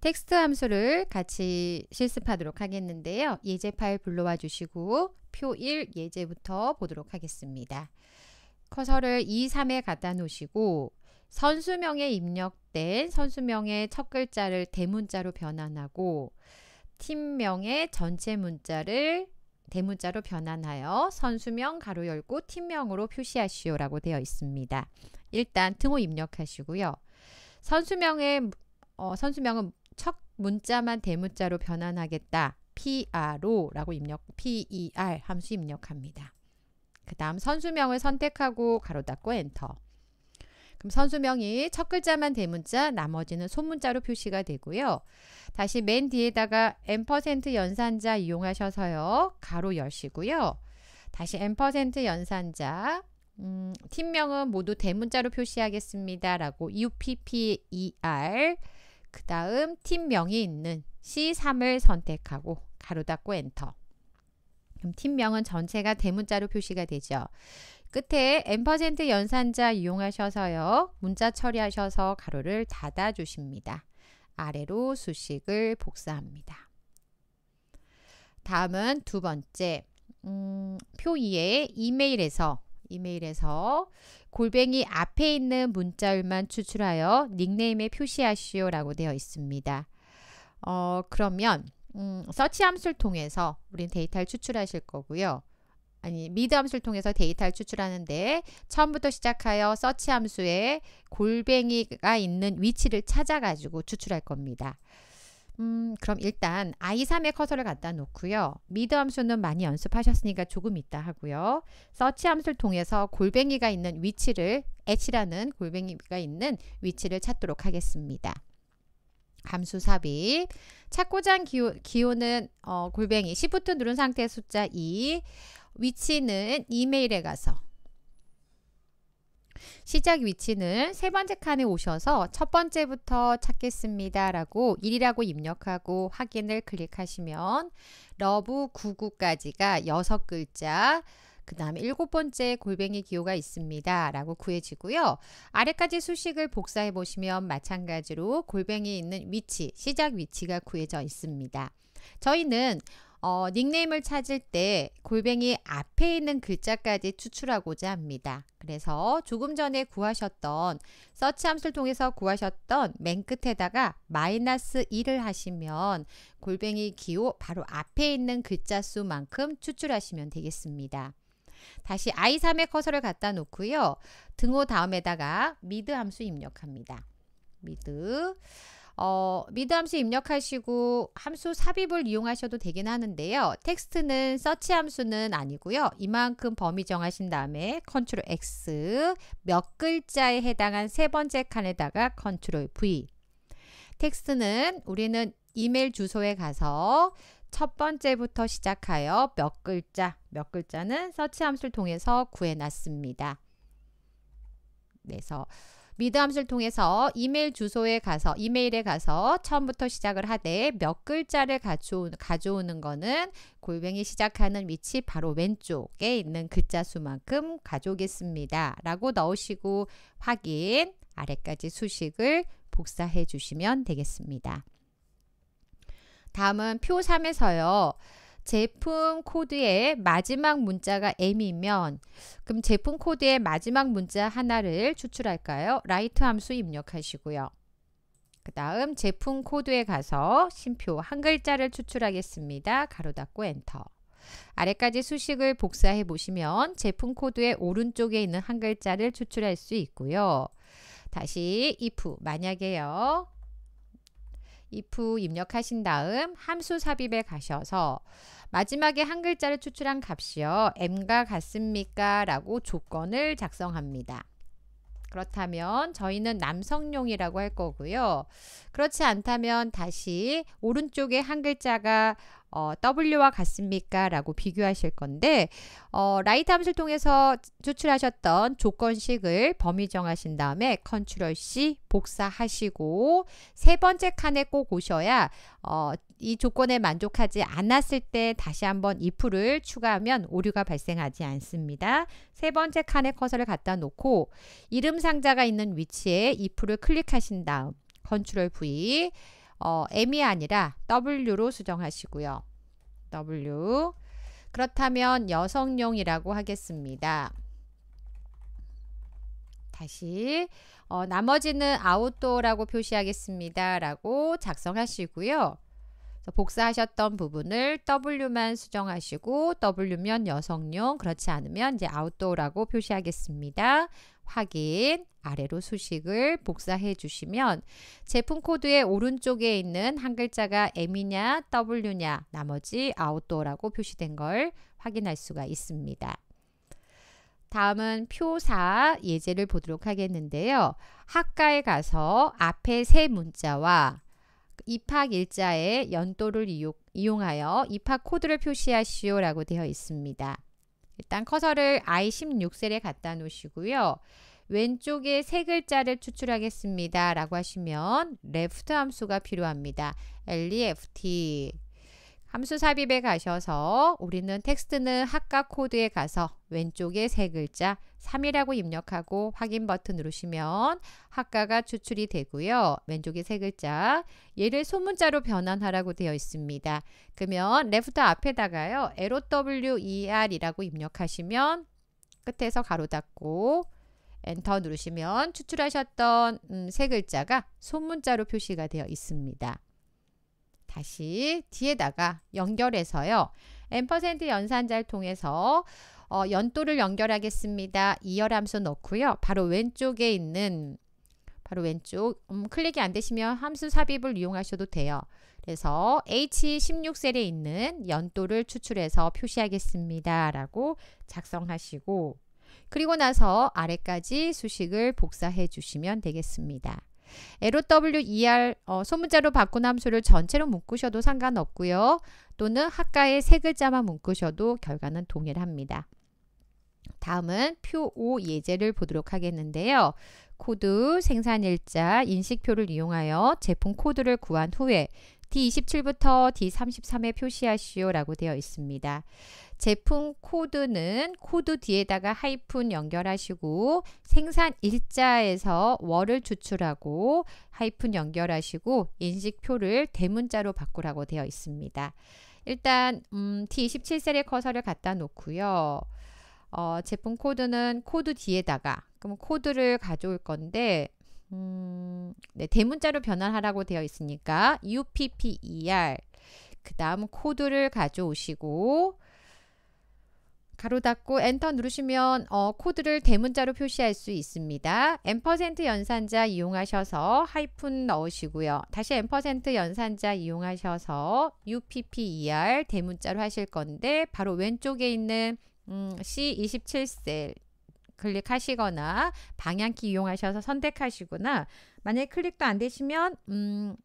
텍스트 함수를 같이 실습하도록 하겠는데요. 예제 파일 불러와 주시고 표 1 예제부터 보도록 하겠습니다. 커서를 2, 3에 갖다 놓으시고 선수명에 입력된 선수명의 첫 글자를 대문자로 변환하고 팀명의 전체 문자를 대문자로 변환하여 선수명 가로 열고 팀명으로 표시하시오 라고 되어 있습니다. 일단 등호 입력하시고요. 선수명의 어, 선수명은 첫 문자만 대문자로 변환하겠다. PRO라고 입력, PER 함수 입력합니다. 그 다음 선수명을 선택하고 가로 닫고 엔터. 그럼 선수명이 첫 글자만 대문자, 나머지는 소문자로 표시가 되고요. 다시 맨 뒤에다가 n% 연산자 이용하셔서요. 가로 열시고요. 다시 n% 연산자, 음, 팀명은 모두 대문자로 표시하겠습니다. 라고 UPPER 그 다음 팀명이 있는 C3을 선택하고 가로 닫고 엔터. 그럼 팀명은 전체가 대문자로 표시가 되죠. 끝에 앰퍼센트 연산자 이용하셔서요. 문자 처리하셔서 가로를 닫아 주십니다. 아래로 수식을 복사합니다. 다음은 두 번째. 음, 표2에 이메일에서 이메일에서 골뱅이 앞에 있는 문자열만 추출하여 닉네임에 표시하시오라고 되어 있습니다. 어, 그러면 음, 서치 함수를 통해서 우린 데이터를 추출하실 거고요. 아니 미드 함수를 통해서 데이터를 추출하는데 처음부터 시작하여 서치 함수에 골뱅이가 있는 위치를 찾아가지고 추출할 겁니다. 음, 그럼 일단 i 3의 커서를 갖다 놓고요. 미드 함수는 많이 연습하셨으니까 조금 있다 하고요. 서치 함수를 통해서 골뱅이가 있는 위치를 h라는 골뱅이가 있는 위치를 찾도록 하겠습니다. 함수 삽입 찾고자 한 기호, 기호는 어, 골뱅이 s h i 누른 상태의 숫자 2 위치는 이메일에 가서 시작 위치는 세 번째 칸에 오셔서 첫 번째부터 찾겠습니다. 라고 1이라고 입력하고 확인을 클릭하시면 러브 99까지가 6글자 그 다음에 일곱 번째 골뱅이 기호가 있습니다. 라고 구해지고요. 아래까지 수식을 복사해 보시면 마찬가지로 골뱅이 있는 위치, 시작 위치가 구해져 있습니다. 저희는 어, 닉네임을 찾을 때 골뱅이 앞에 있는 글자까지 추출하고자 합니다. 그래서 조금 전에 구하셨던 서치 함수를 통해서 구하셨던 맨 끝에다가 마이너스 1을 하시면 골뱅이 기호 바로 앞에 있는 글자 수만큼 추출하시면 되겠습니다. 다시 i3에 커서를 갖다 놓고요. 등호 다음에다가 미드 함수 입력합니다. 미드 어, 미드 함수 입력하시고 함수 삽입을 이용하셔도 되긴 하는데요. 텍스트는 서치 함수는 아니고요. 이만큼 범위 정하신 다음에 컨트롤 X 몇 글자에 해당한 세 번째 칸에다가 컨트롤 V 텍스트는 우리는 이메일 주소에 가서 첫 번째부터 시작하여 몇 글자, 몇 글자는 서치 함수를 통해서 구해놨습니다. 그래서 미드 함수를 통해서 이메일 주소에 가서 이메일에 가서 처음부터 시작을 하되 몇 글자를 가져오, 가져오는 거는 골뱅이 시작하는 위치 바로 왼쪽에 있는 글자 수만큼 가져오겠습니다. 라고 넣으시고 확인 아래까지 수식을 복사해 주시면 되겠습니다. 다음은 표 3에서요. 제품 코드의 마지막 문자가 M이면 그럼 제품 코드의 마지막 문자 하나를 추출할까요? 라이트 함수 입력하시고요. 그 다음 제품 코드에 가서 심표 한 글자를 추출하겠습니다. 가로 닫고 엔터. 아래까지 수식을 복사해 보시면 제품 코드의 오른쪽에 있는 한 글자를 추출할 수 있고요. 다시 if 만약에요. if 입력하신 다음 함수 삽입에 가셔서 마지막에 한 글자를 추출한 값이요. m과 같습니까? 라고 조건을 작성합니다. 그렇다면 저희는 남성용이라고 할 거고요. 그렇지 않다면 다시 오른쪽에 한 글자가 어, W와 같습니까? 라고 비교하실 건데 어, 라이트 함수를 통해서 추출하셨던 조건식을 범위 정하신 다음에 컨트롤 C 복사하시고 세 번째 칸에 꼭 오셔야 어, 이 조건에 만족하지 않았을 때 다시 한번 if를 추가하면 오류가 발생하지 않습니다. 세 번째 칸에 커서를 갖다 놓고 이름 상자가 있는 위치에 if를 클릭하신 다음 컨트롤 V 어, M이 아니라 W로 수정하시고요. W 그렇다면 여성용이라고 하겠습니다. 다시 어, 나머지는 아웃도어라고 표시하겠습니다. 라고 작성하시고요. 복사하셨던 부분을 W만 수정하시고 W면 여성용 그렇지 않으면 이제 아웃도어라고 표시하겠습니다. 확인 아래로 수식을 복사해 주시면 제품 코드의 오른쪽에 있는 한 글자가 M이냐 W냐 나머지 아웃도어라고 표시된 걸 확인할 수가 있습니다. 다음은 표사 예제를 보도록 하겠는데요. 학과에 가서 앞에 세 문자와 입학 일자의 연도를 이용하여 입학 코드를 표시하시오라고 되어 있습니다. 일단 커서를 I16셀에 갖다 놓으시고요. 왼쪽에 세 글자를 추출하겠습니다. 라고 하시면 left 함수가 필요합니다. left 함수 삽입에 가셔서 우리는 텍스트는 학과 코드에 가서 왼쪽에 세 글자 3이라고 입력하고 확인 버튼 누르시면 학과가 추출이 되고요. 왼쪽에 세 글자 얘를 소문자로 변환하라고 되어 있습니다. 그러면 레프트 앞에다가요. LOWER이라고 입력하시면 끝에서 가로 닫고 엔터 누르시면 추출하셨던 음, 세 글자가 소문자로 표시가 되어 있습니다. 다시 뒤에다가 연결해서요. 앰퍼 연산자를 통해서 어, 연도를 연결하겠습니다. 2열함수 넣고요. 바로 왼쪽에 있는 바로 왼쪽 음, 클릭이 안 되시면 함수 삽입을 이용하셔도 돼요. 그래서 H16셀에 있는 연도를 추출해서 표시하겠습니다. 라고 작성하시고 그리고 나서 아래까지 수식을 복사해 주시면 되겠습니다. LOWER 어, 소문자로 바꾼 함수를 전체로 묶으셔도 상관없고요. 또는 학과의 세 글자만 묶으셔도 결과는 동일합니다. 다음은 표 5 예제를 보도록 하겠는데요. 코드, 생산일자, 인식표를 이용하여 제품 코드를 구한 후에 D27부터 D33에 표시하시오 라고 되어 있습니다. 제품 코드는 코드 뒤에다가 하이픈 연결하시고 생산 일자에서 월을 추출하고 하이픈 연결하시고 인식표를 대문자로 바꾸라고 되어 있습니다. 일단 음, D27셀에 커서를 갖다 놓고요. 어, 제품 코드는 코드 뒤에다가 그럼 코드를 가져올 건데 음, 네, 대문자로 변환하라고 되어 있으니까 UPPER 그 다음 코드를 가져오시고 가로 닫고 엔터 누르시면 어, 코드를 대문자로 표시할 수 있습니다. 앰 연산자 이용하셔서 하이픈 넣으시고요. 다시 앰 연산자 이용하셔서 UPPER 대문자로 하실 건데 바로 왼쪽에 있는 음, C27셀 클릭하시거나 방향키 이용하셔서 선택하시거나 만약 클릭도 안 되시면 음,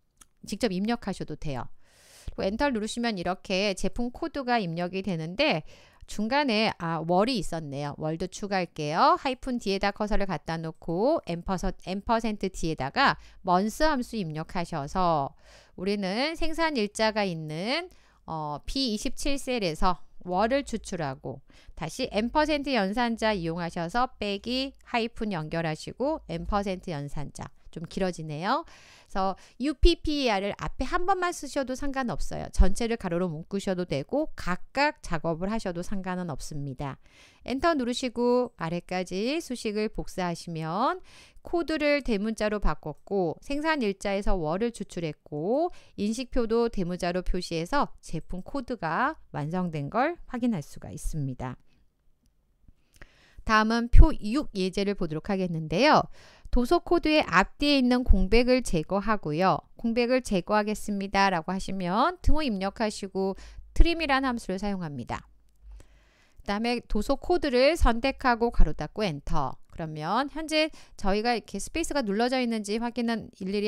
직접 입력하셔도 돼요. 엔터 누르시면 이렇게 제품 코드가 입력이 되는데 중간에 아 월이 있었네요. 월도 추가할게요. 하이픈 뒤에다 커서를 갖다 놓고 엠퍼센트 뒤에다가 먼스 함수 입력하셔서 우리는 생산 일자가 있는 어, B27셀에서 월을 추출하고 다시 엠퍼센트 연산자 이용하셔서 빼기 하이픈 연결하시고 엠퍼센트 연산자 좀 길어지네요. 그래서 UPPER을 앞에 한 번만 쓰셔도 상관없어요. 전체를 가로로 묶으셔도 되고 각각 작업을 하셔도 상관은 없습니다. 엔터 누르시고 아래까지 수식을 복사하시면 코드를 대문자로 바꿨고 생산 일자에서 월을 추출했고 인식표도 대문자로 표시해서 제품 코드가 완성된 걸 확인할 수가 있습니다. 다음은 표 6 예제를 보도록 하겠는데요. 도서 코드의 앞뒤에 있는 공백을 제거하고요. 공백을 제거하겠습니다. 라고 하시면 등호 입력하시고 트림이란 함수를 사용합니다. 그 다음에 도서 코드를 선택하고 가로 닫고 엔터. 그러면 현재 저희가 이렇게 스페이스가 눌러져 있는지 확인은 일일이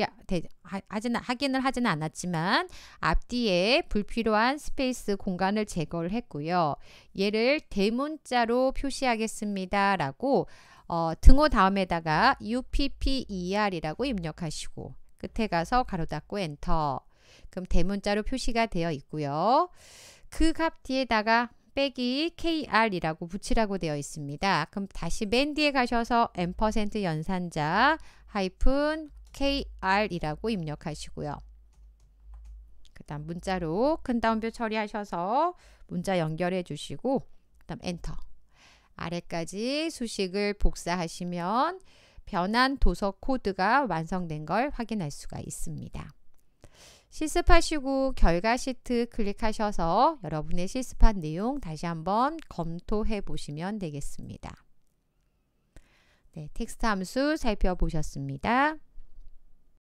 하, 하진, 확인을 하지는 않았지만 앞뒤에 불필요한 스페이스 공간을 제거를 했고요. 얘를 대문자로 표시하겠습니다. 라고 어, 등호 다음에다가 upper이라고 입력하시고 끝에 가서 가로 닫고 엔터 그럼 대문자로 표시가 되어 있고요. 그 값 뒤에다가 빼기 kr이라고 붙이라고 되어 있습니다. 그럼 다시 맨 뒤에 가셔서 n% 연산자 하이픈 kr이라고 입력하시고요. 그 다음 문자로 큰다운표 처리하셔서 문자 연결해 주시고 그 다음 엔터 아래까지 수식을 복사하시면 변환 도서 코드가 완성된 걸 확인할 수가 있습니다. 실습하시고 결과 시트 클릭하셔서 여러분의 실습한 내용 다시 한번 검토해 보시면 되겠습니다. 네, 텍스트 함수 살펴보셨습니다.